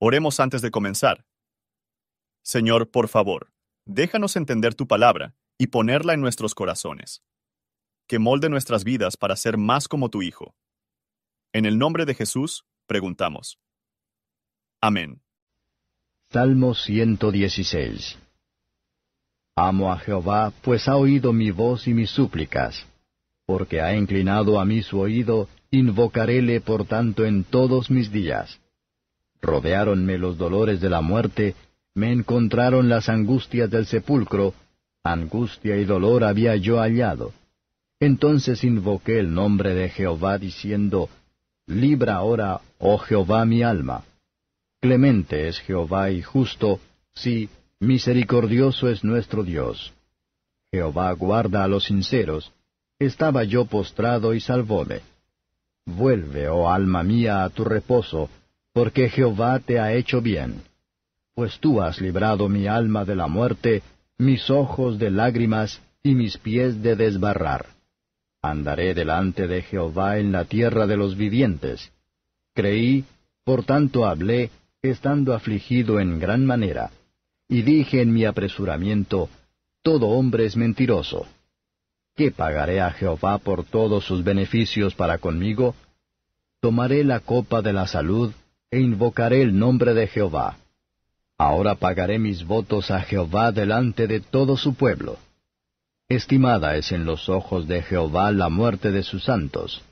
Oremos antes de comenzar. Señor, por favor, déjanos entender tu palabra y ponerla en nuestros corazones. Que molde nuestras vidas para ser más como tu Hijo. En el nombre de Jesús, preguntamos. Amén. Salmo 116 Amo a Jehová, pues ha oído mi voz y mis súplicas. Porque ha inclinado a mí su oído, invocaréle por tanto en todos mis días rodeáronme los dolores de la muerte, me encontraron las angustias del sepulcro, angustia y dolor había yo hallado. Entonces invoqué el nombre de Jehová diciendo, Libra ahora, oh Jehová, mi alma. Clemente es Jehová y justo, sí, misericordioso es nuestro Dios. Jehová guarda a los sinceros, estaba yo postrado y salvóme. Vuelve, oh alma mía, a tu reposo, porque Jehová te ha hecho bien. Pues tú has librado mi alma de la muerte, mis ojos de lágrimas, y mis pies de desbarrar. Andaré delante de Jehová en la tierra de los vivientes. Creí, por tanto hablé, estando afligido en gran manera, y dije en mi apresuramiento, Todo hombre es mentiroso. ¿Qué pagaré a Jehová por todos sus beneficios para conmigo? Tomaré la copa de la salud e invocaré el nombre de Jehová. Ahora pagaré mis votos a Jehová delante de todo su pueblo. Estimada es en los ojos de Jehová la muerte de sus santos.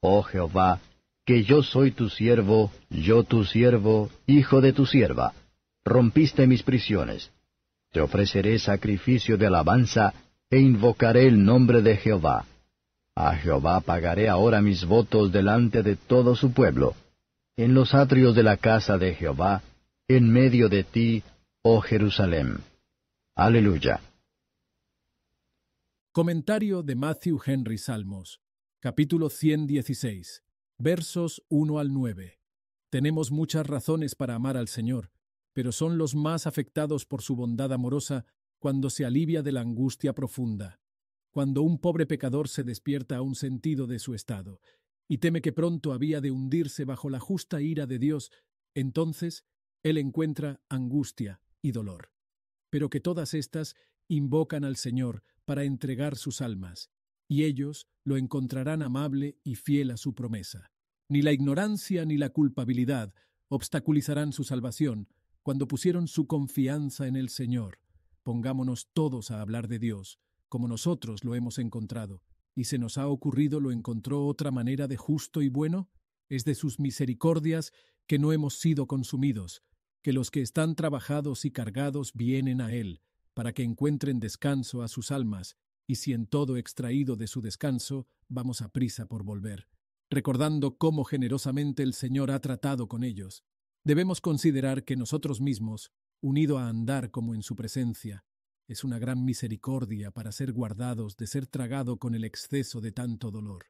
Oh Jehová, que yo soy tu siervo, yo tu siervo, hijo de tu sierva. Rompiste mis prisiones. Te ofreceré sacrificio de alabanza e invocaré el nombre de Jehová. A Jehová pagaré ahora mis votos delante de todo su pueblo en los atrios de la casa de Jehová, en medio de ti, oh Jerusalén. Aleluya. Comentario de Matthew Henry Salmos, capítulo 116, versos 1 al 9. Tenemos muchas razones para amar al Señor, pero son los más afectados por su bondad amorosa cuando se alivia de la angustia profunda, cuando un pobre pecador se despierta a un sentido de su estado y teme que pronto había de hundirse bajo la justa ira de Dios, entonces él encuentra angustia y dolor, pero que todas estas invocan al Señor para entregar sus almas, y ellos lo encontrarán amable y fiel a su promesa. Ni la ignorancia ni la culpabilidad obstaculizarán su salvación cuando pusieron su confianza en el Señor. Pongámonos todos a hablar de Dios, como nosotros lo hemos encontrado, y se nos ha ocurrido lo encontró otra manera de justo y bueno, es de sus misericordias que no hemos sido consumidos, que los que están trabajados y cargados vienen a Él, para que encuentren descanso a sus almas, y si en todo extraído de su descanso, vamos a prisa por volver, recordando cómo generosamente el Señor ha tratado con ellos. Debemos considerar que nosotros mismos, unido a andar como en su presencia, es una gran misericordia para ser guardados de ser tragado con el exceso de tanto dolor.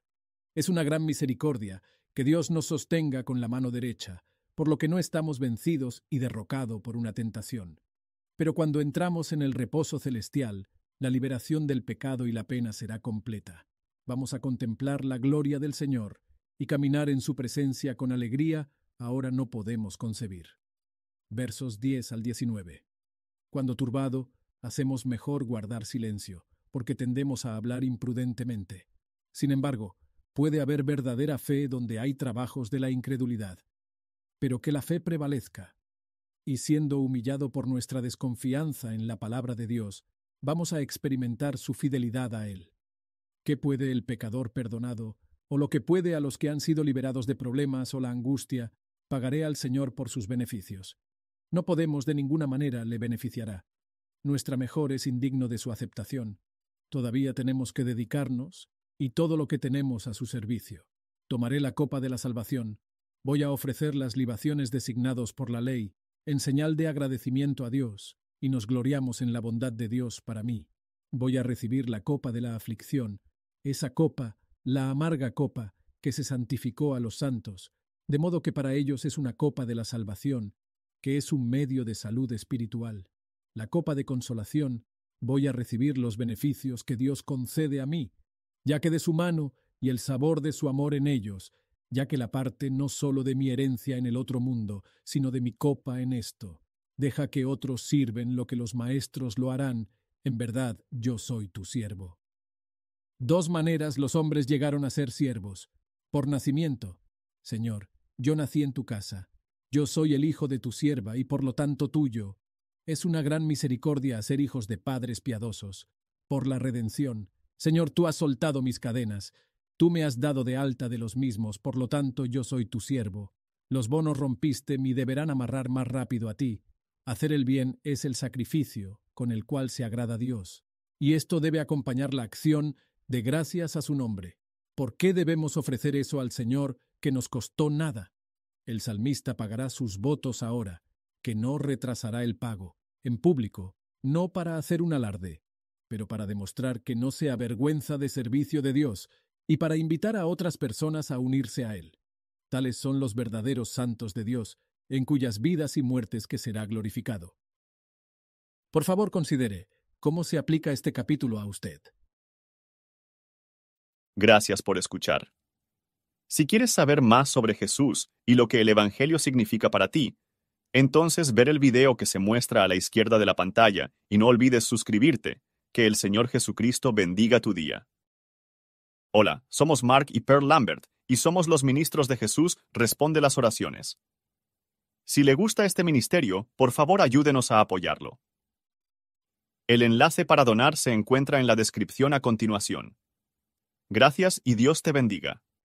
Es una gran misericordia que Dios nos sostenga con la mano derecha, por lo que no estamos vencidos y derrocados por una tentación. Pero cuando entramos en el reposo celestial, la liberación del pecado y la pena será completa. Vamos a contemplar la gloria del Señor y caminar en su presencia con alegría ahora no podemos concebir. Versos 10 al 19. Cuando turbado, hacemos mejor guardar silencio, porque tendemos a hablar imprudentemente. Sin embargo, puede haber verdadera fe donde hay trabajos de la incredulidad. Pero que la fe prevalezca. Y siendo humillado por nuestra desconfianza en la palabra de Dios, vamos a experimentar su fidelidad a Él. ¿Qué puede el pecador perdonado, o lo que puede a los que han sido liberados de problemas o la angustia, pagaré al Señor por sus beneficios? No podemos de ninguna manera le beneficiará. Nuestra mejor es indigno de su aceptación. Todavía tenemos que dedicarnos y todo lo que tenemos a su servicio. Tomaré la copa de la salvación. Voy a ofrecer las libaciones designados por la ley, en señal de agradecimiento a Dios, y nos gloriamos en la bondad de Dios para mí. Voy a recibir la copa de la aflicción, esa copa, la amarga copa, que se santificó a los santos, de modo que para ellos es una copa de la salvación, que es un medio de salud espiritual la copa de consolación, voy a recibir los beneficios que Dios concede a mí, ya que de su mano y el sabor de su amor en ellos, ya que la parte no sólo de mi herencia en el otro mundo, sino de mi copa en esto. Deja que otros sirven lo que los maestros lo harán, en verdad yo soy tu siervo. Dos maneras los hombres llegaron a ser siervos. Por nacimiento. Señor, yo nací en tu casa. Yo soy el hijo de tu sierva y por lo tanto tuyo. Es una gran misericordia ser hijos de padres piadosos. Por la redención, Señor, tú has soltado mis cadenas, tú me has dado de alta de los mismos, por lo tanto yo soy tu siervo. Los bonos rompiste, mi deberán amarrar más rápido a ti. Hacer el bien es el sacrificio con el cual se agrada Dios, y esto debe acompañar la acción de gracias a su nombre. ¿Por qué debemos ofrecer eso al Señor que nos costó nada? El salmista pagará sus votos ahora, que no retrasará el pago, en público, no para hacer un alarde, pero para demostrar que no se avergüenza de servicio de Dios y para invitar a otras personas a unirse a Él. Tales son los verdaderos santos de Dios, en cuyas vidas y muertes que será glorificado. Por favor, considere cómo se aplica este capítulo a usted. Gracias por escuchar. Si quieres saber más sobre Jesús y lo que el Evangelio significa para ti, entonces ver el video que se muestra a la izquierda de la pantalla y no olvides suscribirte. Que el Señor Jesucristo bendiga tu día. Hola, somos Mark y Pearl Lambert, y somos los ministros de Jesús Responde las Oraciones. Si le gusta este ministerio, por favor ayúdenos a apoyarlo. El enlace para donar se encuentra en la descripción a continuación. Gracias y Dios te bendiga.